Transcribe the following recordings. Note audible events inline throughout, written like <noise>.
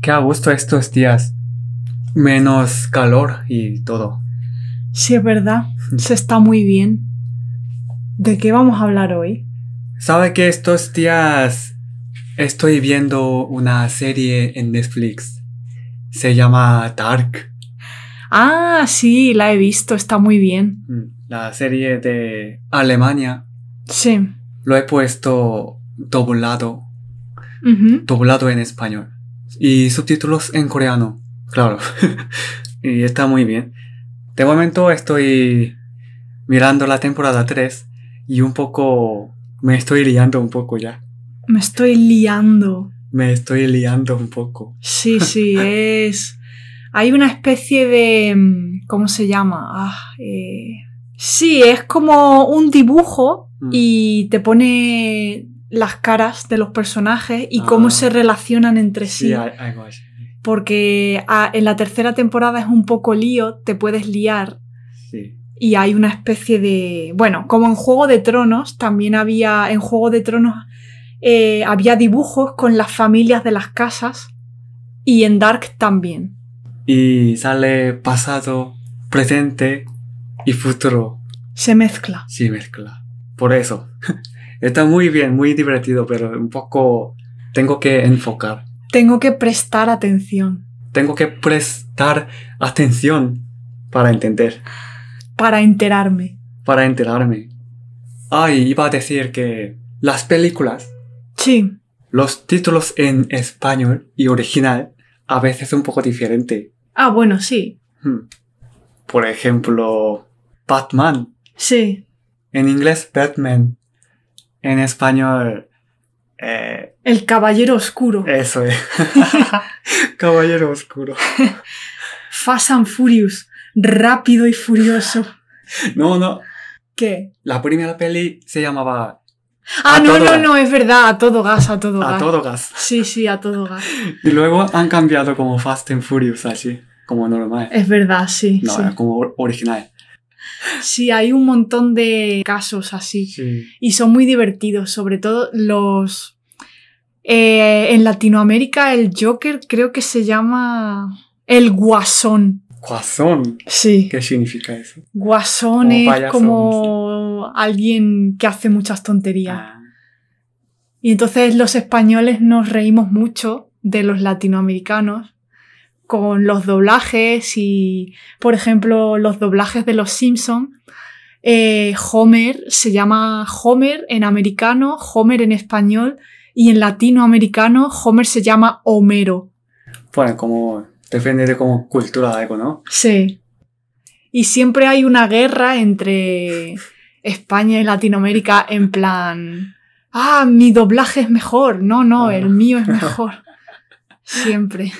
Qué a gusto estos días. Menos calor y todo. Sí, es verdad. Se está muy bien. ¿De qué vamos a hablar hoy? Sabe que estos días estoy viendo una serie en Netflix. Se llama Dark. Ah, sí, la he visto, está muy bien. Mm, la serie de Alemania. Sí. Lo he puesto doblado. Doblado en español y subtítulos en coreano, claro. <laughs> y está muy bien. De momento estoy mirando la temporada 3 y un poco me estoy liando un poco ya. Me estoy liando. Me estoy liando un poco. Sí, sí, <laughs> es... Hay una especie de... Mm, ¿Cómo se llama? Ah, eh, Sí, es como un dibujo mm. y te pone las caras de los personajes y cómo ah. se relacionan entre sí. porque ah, en la tercera temporada es un poco lío, te puedes liar. Y hay una especie de. Bueno, como en Juego de Tronos, también había. En Juego de Tronos eh, había dibujos con las familias de las casas. Y en Dark también. Y sale pasado, presente y futuro. Se mezcla. Se mezcla. Por eso. <laughs> Está muy bien, muy divertido, pero un poco tengo que enfocar. Tengo que prestar atención. Tengo que prestar atención para entender. Para enterarme. Para enterarme. Ay, ah, iba a decir que las películas. Sí. Los títulos en español y original a veces un poco diferente. Ah, bueno, sí. Hmm. Por ejemplo, Batman. Sí. En inglés, Batman en español. Eh, el caballero oscuro. Eso es. <laughs> caballero oscuro. Fast and Furious. Rápido y furioso. No, no. ¿Qué? La primera peli se llamaba. Ah, no, no, no, es verdad, a todo gas, a todo gas. A todo gas. Sí, sí, a todo gas. Y luego han cambiado como Fast and Furious así, como normal. Es verdad, sí. No, como original. Sí, hay un montón de casos así. Y son muy divertidos, sobre todo los... Eh, en Latinoamérica el Joker creo que se llama el Guasón. Guasón. Sí. ¿Qué significa eso? Guasón es como alguien que hace muchas tonterías. Ah. Y entonces los españoles nos reímos mucho de los latinoamericanos con los doblajes y, por ejemplo, los doblajes de Los Simpson. Eh, Homer se llama Homer en americano, Homer en español y en latinoamericano Homer se llama Homero. Bueno, como depende de como cultura de algo, ¿no? Sí. Y siempre hay una guerra entre España y Latinoamérica en plan, ah, mi doblaje es mejor, no, no, el mío es <laughs> mejor. Siempre.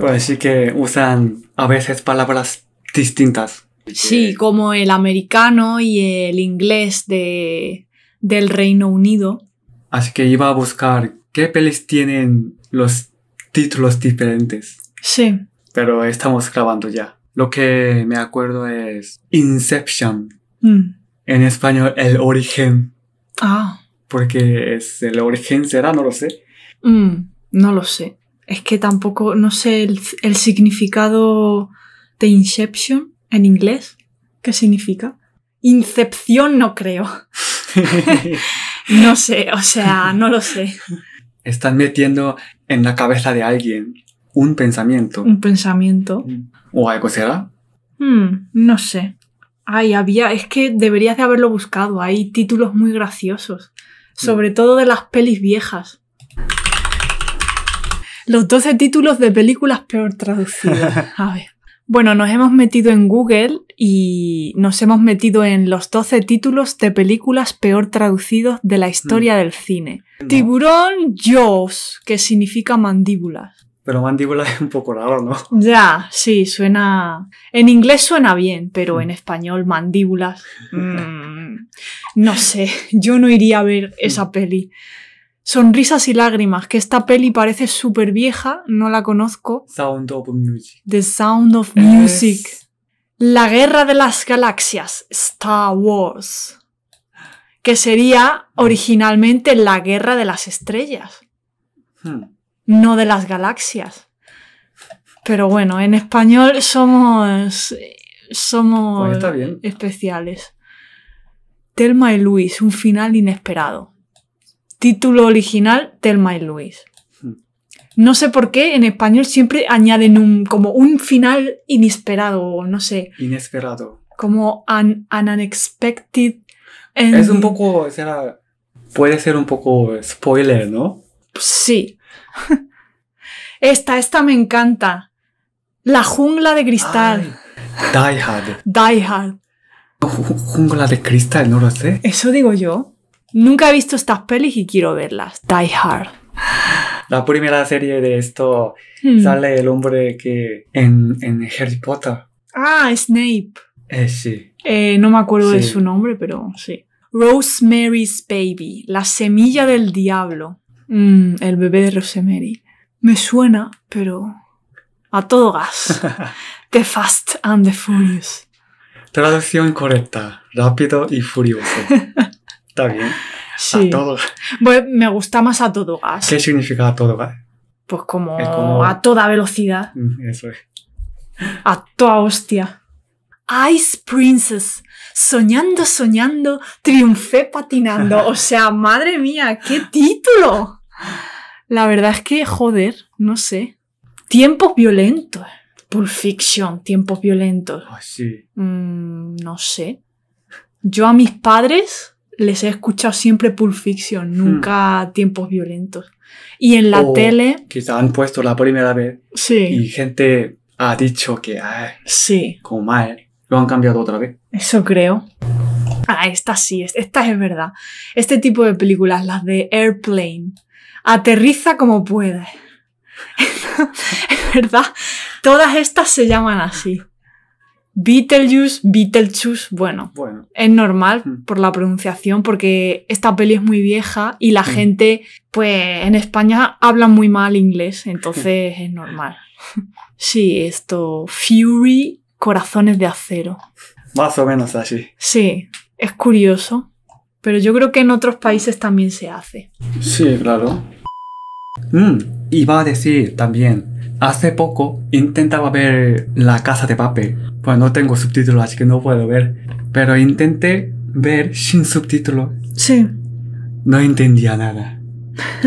Pues sí que usan a veces palabras distintas. Sí, como el americano y el inglés del Reino Unido. Así que iba a buscar qué pelis tienen los títulos diferentes. Sí. Pero estamos grabando ya. Lo que me acuerdo es Inception. Mm. En español, el origen. Ah. Porque es el origen será, no lo sé. Mm, no lo sé es que tampoco, no sé el, significado de Inception en inglés. ¿Qué significa? Incepción no creo. <laughs> no sé, o sea, no lo sé. Están metiendo en la cabeza de alguien un pensamiento. Un pensamiento. ¿O algo será? Hmm, no sé. Ay, había, es que deberías de haberlo buscado. Hay títulos muy graciosos. Sobre hmm. todo de las pelis viejas. Los 12 títulos de películas peor traducidas. <laughs> A ver. Bueno, nos hemos metido en Google y nos hemos metido en los 12 títulos de películas peor traducidos de la historia mm. del cine. Tiburón Jaws, que significa mandíbulas. Pero mandíbula es un poco raro, ¿no? Ya, sí, suena... En inglés suena bien, pero mm. en español mandíbulas... Mm, no sé, yo no iría a ver esa peli. Sonrisas y lágrimas, que esta peli parece súper vieja, no la conozco. Sound of Music. The Sound of Music. La Guerra de las Galaxias, Star Wars. Que sería originalmente la Guerra de las Estrellas. Hmm. No de las galaxias. Pero bueno, en español somos. Somos pues especiales. Telma y Luis, un final inesperado título original Telma y Luis. Hmm. No sé por qué en español siempre añaden un, como un final inesperado, no sé. Inesperado. Como an, an unexpected. Es un poco, puede ser un poco spoiler, ¿no? Sí. Esta, esta me encanta. La jungla de cristal. die Jungla de cristal, no lo sé. Eso digo yo. Nunca he visto estas pelis y quiero verlas. Die Hard. La primera serie de esto hmm. sale el hombre que en, en Harry Potter. Ah, Snape. Eh, sí. Eh, no me acuerdo de su nombre, pero sí. Rosemary's Baby, la semilla del diablo. Mm, el bebé de Rosemary. Me suena, pero a todo gas. <laughs> the Fast and the Furious. Traducción correcta, rápido y furioso. <laughs> bien. A todo me gusta más a todo gas. ¿Qué significa a todo gas? Pues como, a toda velocidad. Mm, eso es. A toda hostia. Ice Princess. Soñando, soñando, triunfé patinando. <laughs> O sea, madre mía, qué título. La verdad es que, joder, no sé. Tiempos violentos. Pulp Fiction, tiempos violentos. sí. Mm, no sé. Yo a mis padres les he escuchado siempre Pulp Fiction, hmm. nunca tiempos violentos. Y en la tele... Quizá han puesto la primera vez. Sí. Y gente ha dicho que... Ay, sí. Como mal. Lo han cambiado otra vez. Eso creo. Ah, esta sí, esta es verdad. Este tipo de películas, las de Airplane, aterriza como puede. <laughs> es verdad. Todas estas se llaman así. Beetlejuice, Beetlejuice, bueno, es normal hmm. por la pronunciación porque esta peli es muy vieja y la hmm. gente, pues en España habla muy mal inglés, <laughs> entonces es normal. <laughs> Sí, esto, Fury, corazones de acero. Más o menos así. Sí, es curioso, pero yo creo que en otros países también se hace. Sí, claro. Hmm, y va a decir también, Hace poco intentaba ver La Casa de Papel. Pues no tengo subtítulos, así que no puedo ver. Pero intenté ver sin subtítulos. Sí. No entendía nada. <laughs>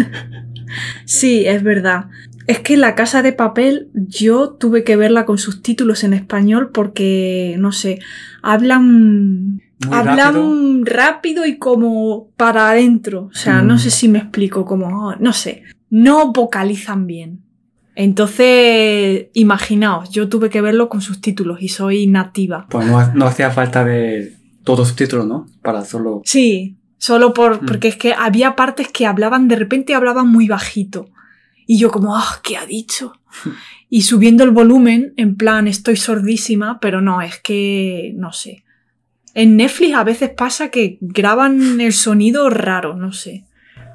sí, es verdad. Es que La Casa de Papel yo tuve que verla con subtítulos en español porque, no sé, hablan... hablan rápido. y como para adentro. O sea, no mm. sé si me explico, como... No sé. No vocalizan bien. Entonces, imaginaos, yo tuve que verlo con subtítulos y soy nativa. Pues no, hacía falta ver todos los subtítulos, ¿no? Para solo... Sí, solo por, mm. porque es que había partes que hablaban, de repente hablaban muy bajito. Y yo como, ah, ¿qué ha dicho? <laughs> y subiendo el volumen, en plan, estoy sordísima, pero no, es que, no sé. En Netflix a veces pasa que graban el sonido raro, no sé.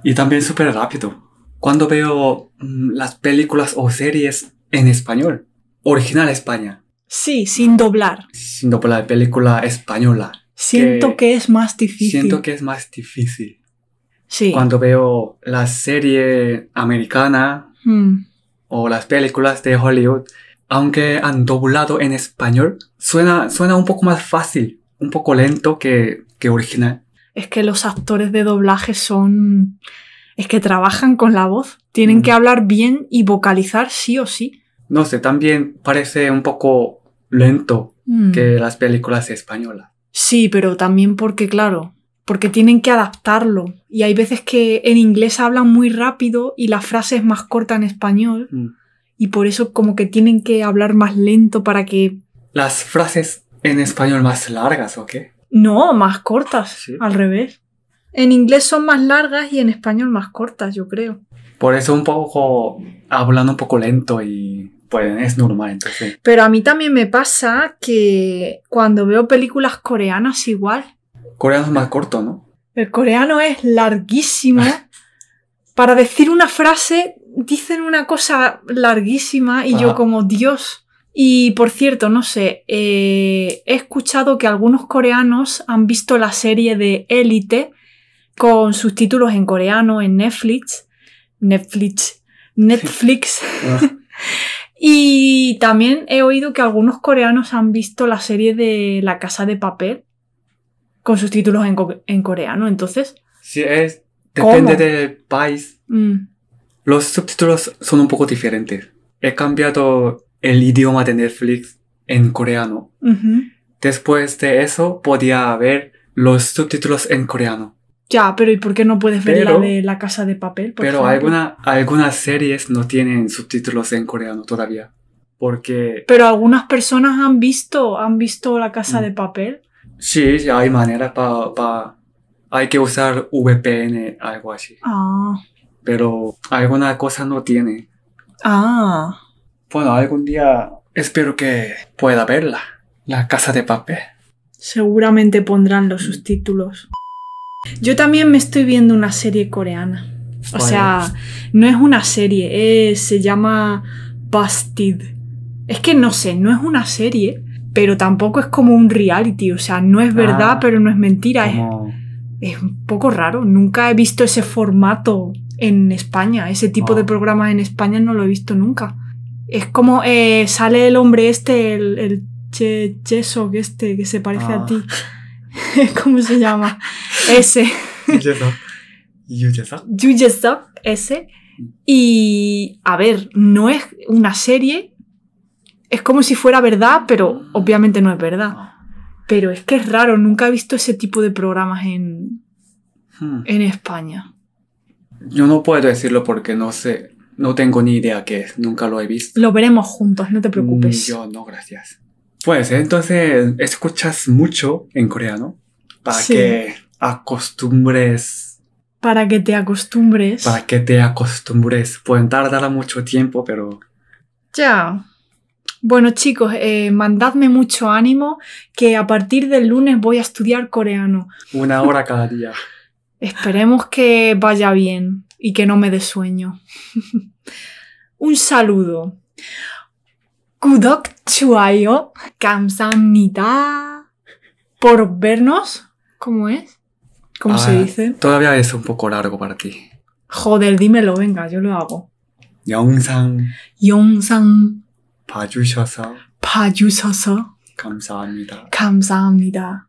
Y también súper rápido cuando veo mm, las películas o series en español, original España. Sí, sin doblar. Sin doblar, película española. Siento que, es más difícil. Siento que es más difícil. Sí. Cuando veo la serie americana hmm. o las películas de Hollywood, aunque han doblado en español, suena, suena un poco más fácil, un poco lento que, que original. Es que los actores de doblaje son es que trabajan con la voz. Tienen que hablar bien y vocalizar sí o sí. No sé, también parece un poco lento mm. que las películas españolas. Sí, pero también porque, claro, porque tienen que adaptarlo. Y hay veces que en inglés hablan muy rápido y la frase es más corta en español. Mm. Y por eso como que tienen que hablar más lento para que... Las frases en español más largas o qué? No, más cortas, al revés. En inglés son más largas y en español más cortas, yo creo. Por eso un poco hablando un poco lento y pues es normal entonces. Pero a mí también me pasa que cuando veo películas coreanas igual. Coreano es más corto, ¿no? El coreano es larguísimo. <laughs> Para decir una frase dicen una cosa larguísima y yo como Dios. Y por cierto, no sé, eh, he escuchado que algunos coreanos han visto la serie de Élite con subtítulos en coreano en Netflix. Netflix. Netflix. <laughs> y también he oído que algunos coreanos han visto la serie de La Casa de Papel con subtítulos en, en coreano. Entonces. Sí, es. Depende del país. Mm. Los subtítulos son un poco diferentes. He cambiado el idioma de Netflix en coreano. Después de eso podía ver los subtítulos en coreano. Ya, pero ¿y por qué no puedes ver la de La Casa de Papel? pero alguna, algunas series no tienen subtítulos en coreano todavía. Porque... Pero algunas personas han visto, han visto La Casa de mm. Papel. Sí, hay maneras para... hay que usar VPN, algo así. Ah. Pero alguna cosa no tiene. Ah. Bueno, algún día espero que pueda verla. La Casa de Papel. Seguramente pondrán los mm. subtítulos. Yo también me estoy viendo una serie coreana. O sea, no es una serie, se llama Bastid. Es que no sé, no es una serie, pero tampoco es como un reality. O sea, no es ah, verdad, pero no es mentira. Es, un poco raro. Nunca he visto ese formato en España. Ese tipo de programas en España no lo he visto nunca. Es como eh, sale el hombre este, el, el che, Chesok este, que se parece a ah. ti. <laughs> <laughs> ¿cómo se llama? Ese. ese. Y a ver, no es una serie, es como si fuera verdad, pero obviamente no es verdad. Ah. Pero es que es raro, nunca he visto ese tipo de programas en, hmm. en España. Yo no puedo decirlo porque no sé, no tengo ni idea qué es, nunca lo he visto. Lo veremos juntos, no te preocupes. Mm, yo no, gracias. Pues entonces, ¿escuchas mucho en coreano? para que acostumbres. Para que te acostumbres. Para que te acostumbres. Pueden tardar mucho tiempo, pero... Ya. Bueno chicos, eh, mandadme mucho ánimo que a partir del lunes voy a estudiar coreano. Una hora <laughs> cada día. Esperemos que vaya bien y que no me dé sueño. <laughs> Un saludo. Kudok Chuayo, Kamsanita. Por vernos. ¿Cómo es? ¿Cómo se ah, dice? Todavía es un poco largo para ti. Joder, dímelo, venga, yo lo hago. 영상 영상 san Pa 감사합니다. 감사합니다.